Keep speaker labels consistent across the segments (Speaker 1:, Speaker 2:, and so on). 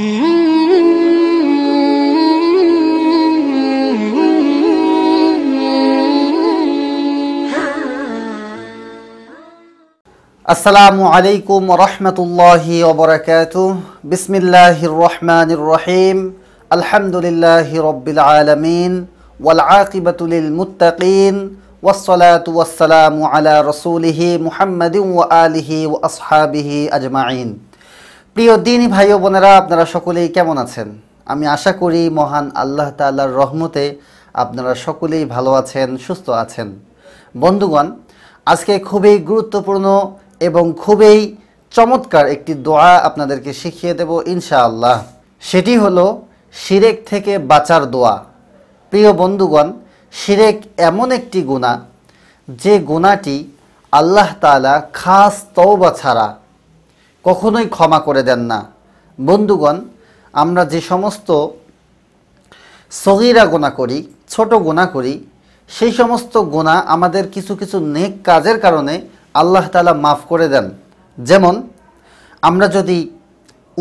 Speaker 1: السلام عليكم ورحمة الله وبركاته بسم الله الرحمن الرحيم الحمد لله رب العالمين والعاقبة للمتقين والصلاة والسلام على رسوله محمد وآله وأصحابه أجمعين প্রিয় দিন ভাই বোনেরা আপনারা সকলেই কেমন আছেন আমি আশা করি মহান আল্লাহ তাল্লাহর রহমতে আপনারা সকলেই ভালো আছেন সুস্থ আছেন বন্ধুগণ আজকে খুবই গুরুত্বপূর্ণ এবং খুবই চমৎকার একটি দোয়া আপনাদেরকে শিখিয়ে দেব ইনশাআল্লাহ সেটি হলো সিরেক থেকে বাঁচার দোয়া প্রিয় বন্ধুগণ সিরেক এমন একটি গুণা যে গুণাটি আল্লাহ তালা খাস তওবা ছাড়া কখনোই ক্ষমা করে দেন না বন্ধুগণ আমরা যে সমস্ত সগিরা গোনা করি ছোট গোনা করি সেই সমস্ত গোনা আমাদের কিছু কিছু নেক কাজের কারণে আল্লাহ তালা মাফ করে দেন যেমন আমরা যদি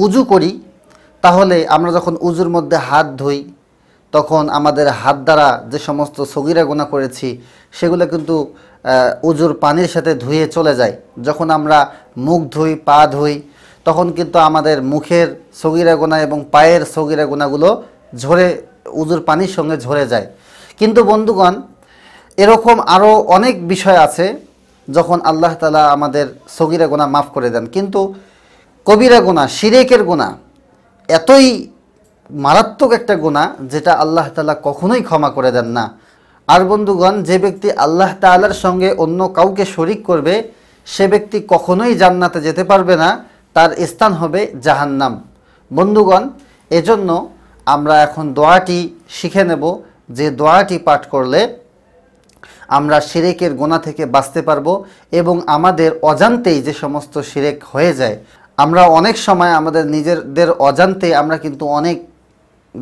Speaker 1: উজু করি তাহলে আমরা যখন উজুর মধ্যে হাত ধুই তখন আমাদের হাত দ্বারা যে সমস্ত সগিরা গোনা করেছি সেগুলো কিন্তু উজুর পানির সাথে ধুয়ে চলে যায় যখন আমরা মুখ ধুই পা ধুই তখন কিন্তু আমাদের মুখের সগিরা গোনা এবং পায়ের সগিরা গোনাগুলো ঝরে উজুর পানির সঙ্গে ঝরে যায় কিন্তু বন্ধুগণ এরকম আরও অনেক বিষয় আছে যখন আল্লাহ তালা আমাদের সগিরা গোনা মাফ করে দেন কিন্তু কবিরা গোনা সিরেকের গোনা এতই মারাত্মক একটা গোনা যেটা আল্লাহ তালা কখনোই ক্ষমা করে দেন না আর বন্ধুগণ যে ব্যক্তি আল্লাহ তালার সঙ্গে অন্য কাউকে শরিক করবে সে ব্যক্তি কখনোই জান্নাতে যেতে পারবে না তার স্থান হবে জাহান্নাম বন্ধুগণ এজন্য আমরা এখন দোয়াটি শিখে নেব যে দোয়াটি পাঠ করলে আমরা সিরেকের গোনা থেকে বাঁচতে পারবো এবং আমাদের অজান্তেই যে সমস্ত সিরেক হয়ে যায় আমরা অনেক সময় আমাদের নিজেদের অজান্তে আমরা কিন্তু অনেক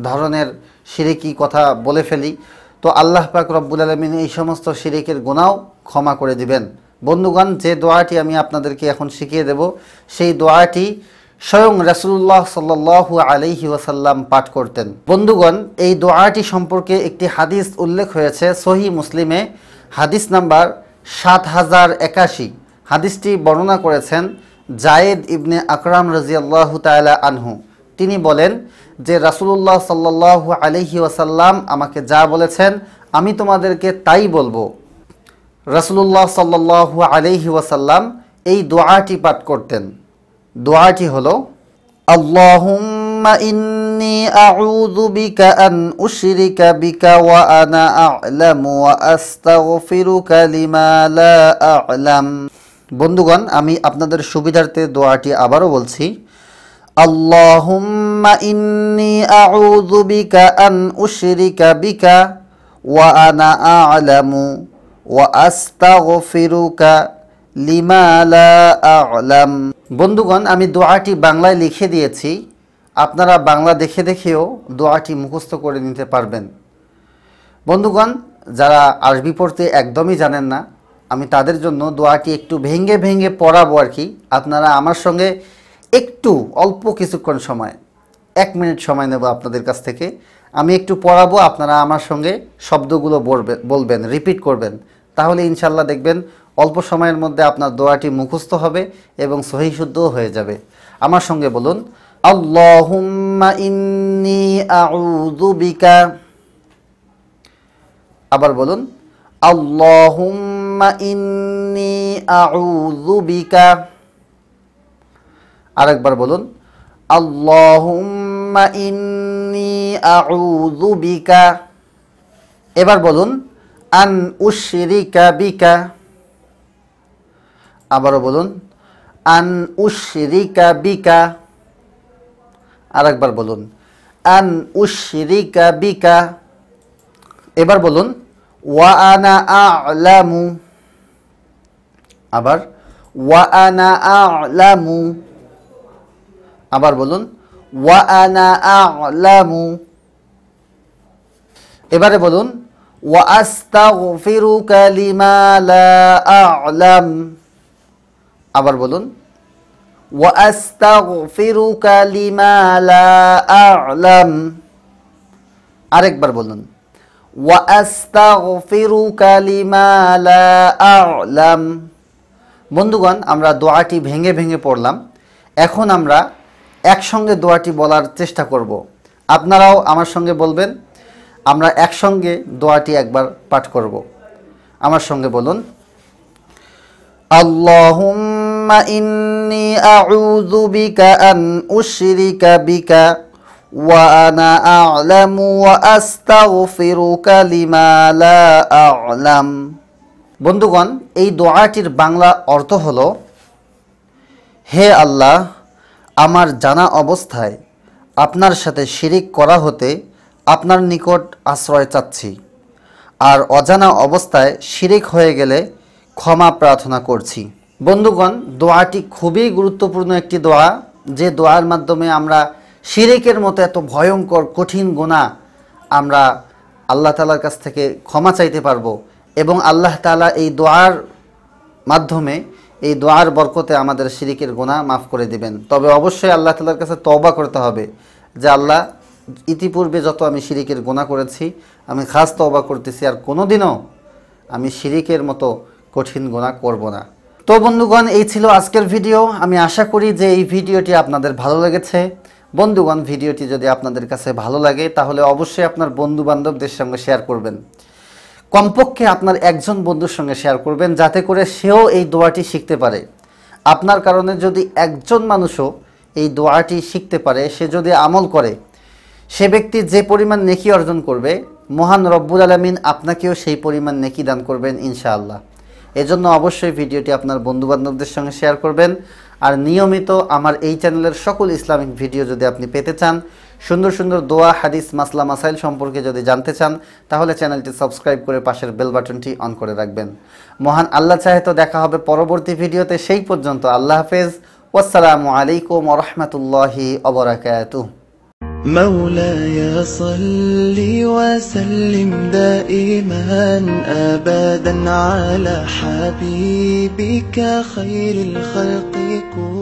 Speaker 1: ধরনের সিরেকি কথা বলে ফেলি তো আল্লাহ পাক রব্বুল আলমিন এই সমস্ত শিরিকের গুণাও ক্ষমা করে দিবেন বন্ধুগণ যে দোয়াটি আমি আপনাদেরকে এখন শিখিয়ে দেব সেই দোয়াটি স্বয়ং রাসুল্লাহ সাল্লাহ আলহি ওয়াসাল্লাম পাঠ করতেন বন্ধুগণ এই দোয়াটি সম্পর্কে একটি হাদিস উল্লেখ হয়েছে সহি মুসলিমে হাদিস নাম্বার সাত হাজার একাশি হাদিসটি বর্ণনা করেছেন জায়েদ ইবনে আকরাম রাজিয়াল্লাহ তালা আনহু তিনি বলেন যে রাসুলুল্লাহ সাল্লাহ আলহি ওয়াসাল্লাম আমাকে যা বলেছেন আমি তোমাদেরকে তাই বলবো রাসুলুল্লাহ সাল্লাহ আলহি ওয়াসাল্লাম এই দোয়াটি পাঠ করতেন দোয়াটি হল বিকা ওয়া আনা বন্ধুগণ আমি আপনাদের সুবিধার্থে দোয়াটি আবারও বলছি اللهم إني أعوذ بك أن أشرك بك وأنا أعلم وأستغفرك لما لا أعلم বন্ধুগণ আমি দোয়াটি বাংলায় লিখে দিয়েছি আপনারা বাংলা দেখে দেখেও দোয়াটি মুখস্থ করে নিতে পারবেন বন্ধুগণ যারা আরবি পড়তে একদমই জানেন না আমি তাদের জন্য দোয়াটি একটু ভেঙ্গে ভেঙ্গে পড়াবো আর কি আপনারা আমার সঙ্গে একটু অল্প কিছুক্ষণ সময় এক মিনিট সময় নেব আপনাদের কাছ থেকে আমি একটু পড়াবো আপনারা আমার সঙ্গে শব্দগুলো বলবেন রিপিট করবেন তাহলে ইনশাল্লাহ দেখবেন অল্প সময়ের মধ্যে আপনার দোয়াটি মুখস্থ হবে এবং সহিশুদ্ধ হয়ে যাবে আমার সঙ্গে বলুন আল্লাহুম্মা ইন্নি আবার বলুন আল্লাহুম্মা ইন্নি আউযু বিকা আরেকবার বলুন আল্লাহুম্মা ইন্নি আউযু বিকা এবার বলুন আন উশরিকা বিকা আবারও বলুন আন উশরিকা বিকা আরেকবার বলুন আন উশরিকা বিকা এবার বলুন ওয়া আনা আলামু আবার ওয়া আনা আলামু আবার বলুন ওয়া আনা আলামু এবারে বলুন ওয়া আলাম আবার বলুন ওয়া আরেকবার বলুন ওয়া আলাম বন্ধুগণ আমরা দোয়াটি ভেঙে ভেঙে পড়লাম এখন আমরা একসঙ্গে দোয়াটি বলার চেষ্টা করব। আপনারাও আমার সঙ্গে বলবেন আমরা একসঙ্গে দোয়াটি একবার পাঠ করব আমার সঙ্গে বলুন اللهم إني أعوذ بك أن أشرك بك وأنا أعلم وأستغفرك لما لا أعلم বন্ধুগণ এই দোয়াটির বাংলা অর্থ হলো হে আল্লাহ আমার জানা অবস্থায় আপনার সাথে শিরিক করা হতে আপনার নিকট আশ্রয় চাচ্ছি আর অজানা অবস্থায় শিরিক হয়ে গেলে ক্ষমা প্রার্থনা করছি বন্ধুগণ দোয়াটি খুবই গুরুত্বপূর্ণ একটি দোয়া যে দোয়ার মাধ্যমে আমরা শিরিকের মতো এত ভয়ঙ্কর কঠিন গোনা আমরা আল্লাহ তালার কাছ থেকে ক্ষমা চাইতে পারবো এবং আল্লাহ তালা এই দোয়ার মাধ্যমে এই দোয়ার বরকতে আমাদের শিরিকের গোনা মাফ করে দিবেন তবে অবশ্যই আল্লাহ তালার কাছে তবা করতে হবে যে আল্লাহ ইতিপূর্বে যত আমি শিরিকের গোনা করেছি আমি খাস তবা করতেছি আর কোনো দিনও আমি শিরিকের মতো কঠিন গোনা করব না তো বন্ধুগণ এই ছিল আজকের ভিডিও আমি আশা করি যে এই ভিডিওটি আপনাদের ভালো লেগেছে বন্ধুগণ ভিডিওটি যদি আপনাদের কাছে ভালো লাগে তাহলে অবশ্যই আপনার বন্ধু বান্ধবদের সঙ্গে শেয়ার করবেন কমপক্ষে আপনার একজন বন্ধুর সঙ্গে শেয়ার করবেন যাতে করে সেও এই দোয়াটি শিখতে পারে আপনার কারণে যদি একজন মানুষও এই দোয়াটি শিখতে পারে সে যদি আমল করে সে ব্যক্তি যে পরিমাণ নেকি অর্জন করবে মহান রব্বুল আলমিন আপনাকেও সেই পরিমাণ নেকি দান করবেন ইনশাআল্লাহ এজন্য অবশ্যই ভিডিওটি আপনার বন্ধুবান্ধবদের সঙ্গে শেয়ার করবেন আর নিয়মিত আমার এই চ্যানেলের সকল ইসলামিক ভিডিও যদি আপনি পেতে চান সুন্দর সুন্দর দোয়া হাদিস মাসলা মাসাইল সম্পর্কে যদি জানতে চান তাহলে চ্যানেলটি সাবস্ক্রাইব করে পাশের বেল বাটনটি অন করে রাখবেন মহান আল্লাহ চাহে তো দেখা হবে পরবর্তী ভিডিওতে সেই পর্যন্ত আল্লাহ হাফেজ والسلام আলাইকুম ورحمة الله وبركاته مولاي صل وسلم دائما ابدا على حبيبك خير الخلق كله